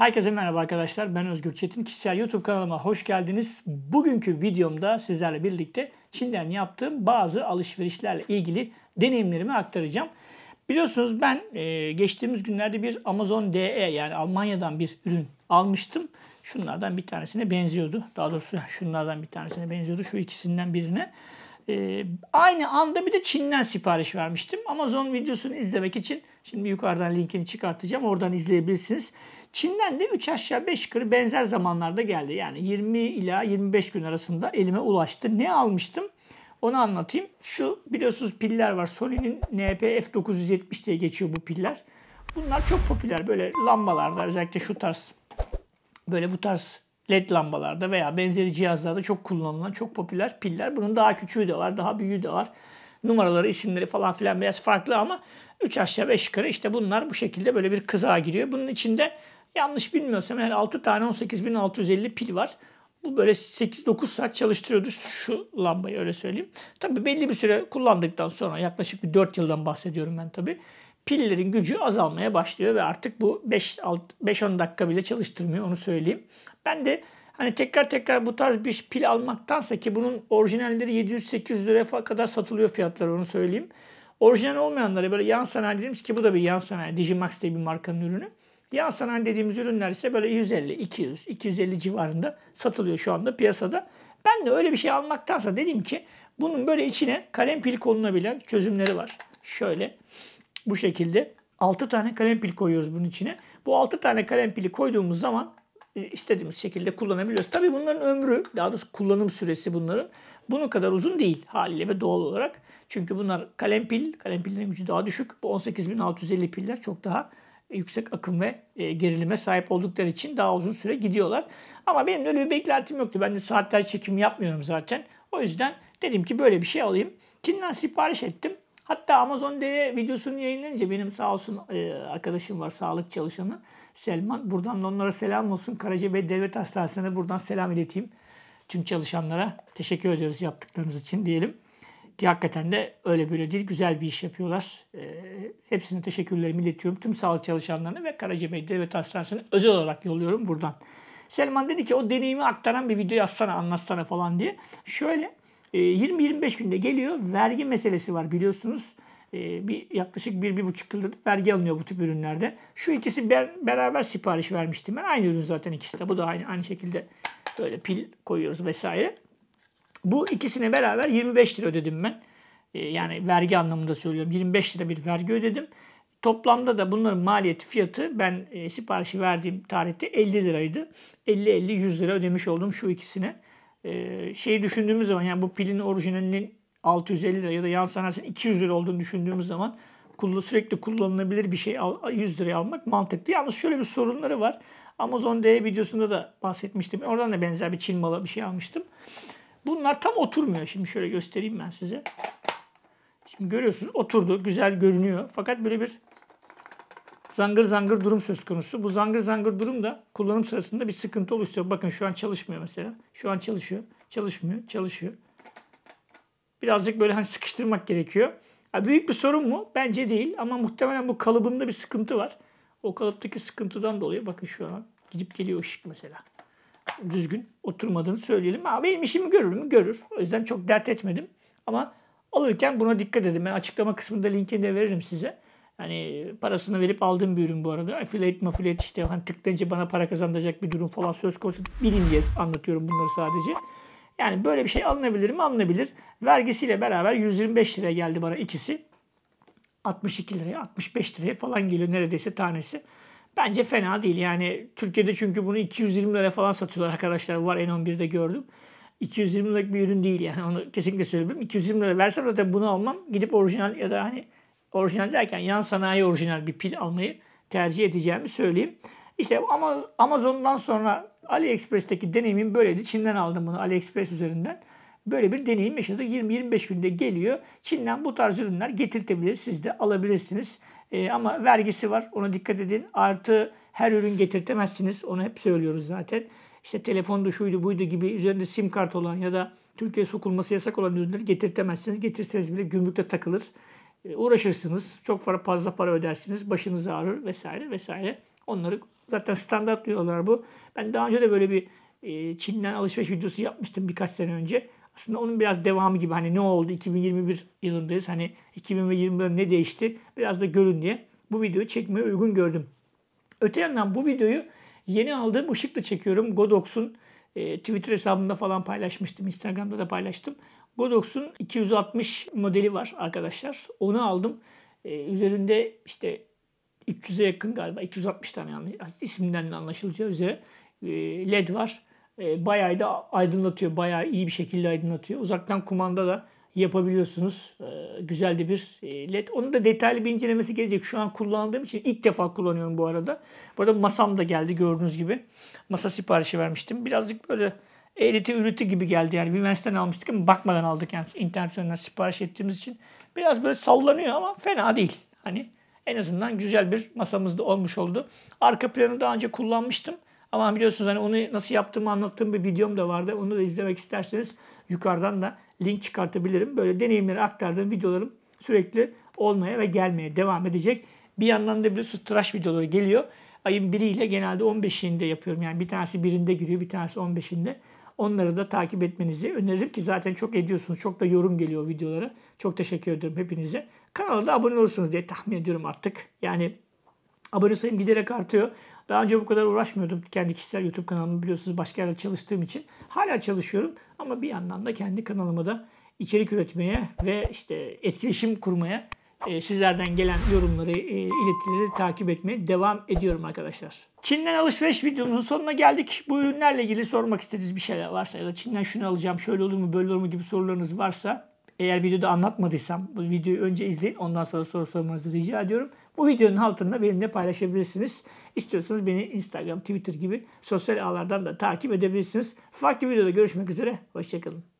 Herkese merhaba arkadaşlar. Ben Özgür Çetin. Kişisel YouTube kanalıma hoş geldiniz. Bugünkü videomda sizlerle birlikte Çin'den yaptığım bazı alışverişlerle ilgili deneyimlerimi aktaracağım. Biliyorsunuz ben e, geçtiğimiz günlerde bir Amazon DE yani Almanya'dan bir ürün almıştım. Şunlardan bir tanesine benziyordu. Daha doğrusu şunlardan bir tanesine benziyordu. Şu ikisinden birine. Ee, aynı anda bir de Çin'den sipariş vermiştim. Amazon videosunu izlemek için şimdi yukarıdan linkini çıkartacağım. Oradan izleyebilirsiniz. Çin'den de 3 aşağı 5 yukarı benzer zamanlarda geldi. Yani 20 ila 25 gün arasında elime ulaştı. Ne almıştım? Onu anlatayım. Şu biliyorsunuz piller var. Sony'nin NP-F970 diye geçiyor bu piller. Bunlar çok popüler. Böyle lambalarda özellikle şu tarz böyle bu tarz LED lambalarda veya benzeri cihazlarda çok kullanılan, çok popüler piller. Bunun daha küçüğü de var, daha büyüğü de var. Numaraları, isimleri falan filan biraz farklı ama 3 aşağı 5 yukarı işte bunlar bu şekilde böyle bir kızağa giriyor. Bunun içinde yanlış bilmiyorsam yani 6 tane 18650 pil var. Bu böyle 8-9 saat çalıştırıyordu şu lambayı öyle söyleyeyim. Tabii belli bir süre kullandıktan sonra yaklaşık bir 4 yıldan bahsediyorum ben tabii pillerin gücü azalmaya başlıyor ve artık bu 5-10 dakika bile çalıştırmıyor onu söyleyeyim. Ben de hani tekrar tekrar bu tarz bir pil almaktansa ki bunun orijinalleri 700-800 liraya kadar satılıyor fiyatları onu söyleyeyim. Orijinal olmayanları böyle yan sanayi dediğimiz ki bu da bir yan sanayi. Digimax diye bir markanın ürünü. Yan sanayi dediğimiz ürünler ise böyle 150, 200, 250 civarında satılıyor şu anda piyasada. Ben de öyle bir şey almaktansa dedim ki bunun böyle içine kalem pil konulabilen çözümleri var. Şöyle bu şekilde 6 tane kalem pil koyuyoruz bunun içine. Bu 6 tane kalem pili koyduğumuz zaman e, istediğimiz şekilde kullanabiliyoruz. Tabii bunların ömrü, daha doğrusu kullanım süresi bunların bunun kadar uzun değil haliyle ve doğal olarak. Çünkü bunlar kalem pil, kalem pillerin gücü daha düşük. Bu 18650 piller çok daha e, yüksek akım ve e, gerilime sahip oldukları için daha uzun süre gidiyorlar. Ama benim öyle bir beklentim yoktu. Ben de saatler çekim yapmıyorum zaten. O yüzden dedim ki böyle bir şey alayım. Çin'den sipariş ettim. Hatta Amazon D'ye videosunu yayınlayınca benim sağ olsun e, arkadaşım var sağlık çalışanı Selman. Buradan da onlara selam olsun. Karacabey Devlet Hastanesi'ne buradan selam ileteyim. Tüm çalışanlara teşekkür ediyoruz yaptıklarınız için diyelim. Ki hakikaten de öyle böyle değil. Güzel bir iş yapıyorlar. E, hepsine teşekkürlerimi iletiyorum. Tüm sağlık çalışanlarına ve Karacabey Devlet Hastanesi'ne özel olarak yolluyorum buradan. Selman dedi ki o deneyimi aktaran bir video yazsana anlatsana falan diye. Şöyle 20-25 ee, günde geliyor. Vergi meselesi var biliyorsunuz. Ee, bir, yaklaşık 1-1,5 yıldır vergi alınıyor bu tip ürünlerde. Şu ikisi ber, beraber sipariş vermiştim ben. Aynı ürün zaten ikisi de. Bu da aynı, aynı şekilde böyle pil koyuyoruz vesaire. Bu ikisine beraber 25 lira ödedim ben. Ee, yani vergi anlamında söylüyorum. 25 lira bir vergi ödedim. Toplamda da bunların maliyeti fiyatı ben e, siparişi verdiğim tarihte 50 liraydı. 50-50-100 lira ödemiş oldum şu ikisine şey düşündüğümüz zaman yani bu pilin orijinalinin 650 lira ya da yan sanayisinin 200 lira olduğunu düşündüğümüz zaman sürekli kullanılabilir bir şey 100 liraya almak mantıklı. Yalnız şöyle bir sorunları var. Amazon D videosunda da bahsetmiştim. Oradan da benzer bir Çin malı bir şey almıştım. Bunlar tam oturmuyor. Şimdi şöyle göstereyim ben size. Şimdi görüyorsunuz oturdu. Güzel görünüyor. Fakat böyle bir zangır zangır durum söz konusu. Bu zangır zangır durum da kullanım sırasında bir sıkıntı oluşturuyor. Bakın şu an çalışmıyor mesela. Şu an çalışıyor, çalışmıyor, çalışıyor. Birazcık böyle hani sıkıştırmak gerekiyor. Ya büyük bir sorun mu? Bence değil ama muhtemelen bu kalıbında bir sıkıntı var. O kalıptaki sıkıntıdan dolayı bakın şu an gidip geliyor ışık mesela. Düzgün oturmadığını söyleyelim. Ama benim işimi görür mü? Görür. O yüzden çok dert etmedim. Ama alırken buna dikkat edin. Ben açıklama kısmında linkini de veririm size. Hani e, parasını verip aldığım bir ürün bu arada. Affiliate mafilate işte hani tıklayınca bana para kazandıracak bir durum falan söz konusu bilin diye anlatıyorum bunları sadece. Yani böyle bir şey alınabilir mi? Alınabilir. Vergisiyle beraber 125 liraya geldi bana ikisi. 62 liraya, 65 liraya falan geliyor neredeyse tanesi. Bence fena değil. Yani Türkiye'de çünkü bunu 220 liraya falan satıyorlar arkadaşlar. Var N11'de gördüm. 220 liralık bir ürün değil yani onu kesinlikle söyleyeyim. 220 lira versem zaten bunu almam. Gidip orijinal ya da hani orijinal derken yan sanayi orijinal bir pil almayı tercih edeceğimi söyleyeyim. İşte ama Amazon'dan sonra AliExpress'teki deneyimim böyleydi. Çin'den aldım bunu AliExpress üzerinden. Böyle bir deneyim yaşadık. 20-25 günde geliyor. Çin'den bu tarz ürünler getirtebilir. Siz de alabilirsiniz. Ee, ama vergisi var. Ona dikkat edin. Artı her ürün getirtemezsiniz. Onu hep söylüyoruz zaten. İşte telefonda şuydu buydu gibi üzerinde sim kart olan ya da Türkiye'ye sokulması yasak olan ürünleri getirtemezsiniz. Getirseniz bile gümrükte takılır. E, uğraşırsınız. Çok fazla para ödersiniz. Başınız ağrır vesaire vesaire. Onları zaten standart diyorlar bu. Ben daha önce de böyle bir e, Çin'den alışveriş videosu yapmıştım birkaç sene önce. Aslında onun biraz devamı gibi hani ne oldu 2021 yılındayız. Hani 2020'de ne değişti biraz da görün diye bu videoyu çekmeye uygun gördüm. Öte yandan bu videoyu yeni aldığım ışıkla çekiyorum. Godox'un e, Twitter hesabımda falan paylaşmıştım. Instagram'da da paylaştım. Godox'un 260 modeli var arkadaşlar. Onu aldım. Ee, üzerinde işte 300'e yakın galiba 260 tane yani isimden de anlaşılacağı üzere e, led var. E, bayağı da aydınlatıyor. Bayağı iyi bir şekilde aydınlatıyor. Uzaktan kumanda da yapabiliyorsunuz. E, güzel de bir led. Onun da detaylı bir incelemesi gelecek. Şu an kullandığım için ilk defa kullanıyorum bu arada. Bu arada masam da geldi gördüğünüz gibi. Masa siparişi vermiştim. Birazcık böyle Eriti ürütü gibi geldi. Yani Womens'ten almıştık ama bakmadan aldık yani internet üzerinden sipariş ettiğimiz için. Biraz böyle sallanıyor ama fena değil. Hani en azından güzel bir masamızda olmuş oldu. Arka planı daha önce kullanmıştım. Ama biliyorsunuz hani onu nasıl yaptığımı anlattığım bir videom da vardı. Onu da izlemek isterseniz yukarıdan da link çıkartabilirim. Böyle deneyimleri aktardığım videolarım sürekli olmaya ve gelmeye devam edecek. Bir yandan da bir sürü tıraş videoları geliyor. Ayın biriyle genelde 15'inde yapıyorum. Yani bir tanesi birinde giriyor, bir tanesi 15'inde. Onları da takip etmenizi öneririm ki zaten çok ediyorsunuz. Çok da yorum geliyor videolara. Çok teşekkür ediyorum hepinize. Kanala da abone olursunuz diye tahmin ediyorum artık. Yani abone sayım giderek artıyor. Daha önce bu kadar uğraşmıyordum. Kendi kişisel YouTube kanalımı biliyorsunuz başka yerde çalıştığım için. Hala çalışıyorum ama bir yandan da kendi kanalıma da içerik üretmeye ve işte etkileşim kurmaya ee, sizlerden gelen yorumları, e, iletileri takip etmeye devam ediyorum arkadaşlar. Çin'den alışveriş videomuzun sonuna geldik. Bu ürünlerle ilgili sormak istediğiniz bir şeyler varsa ya da Çin'den şunu alacağım, şöyle olur mu, böyle olur mu gibi sorularınız varsa eğer videoda anlatmadıysam bu videoyu önce izleyin ondan sonra soru sormanızı rica ediyorum. Bu videonun altında benimle paylaşabilirsiniz. İstiyorsanız beni Instagram, Twitter gibi sosyal ağlardan da takip edebilirsiniz. Farklı videoda görüşmek üzere. Hoşçakalın.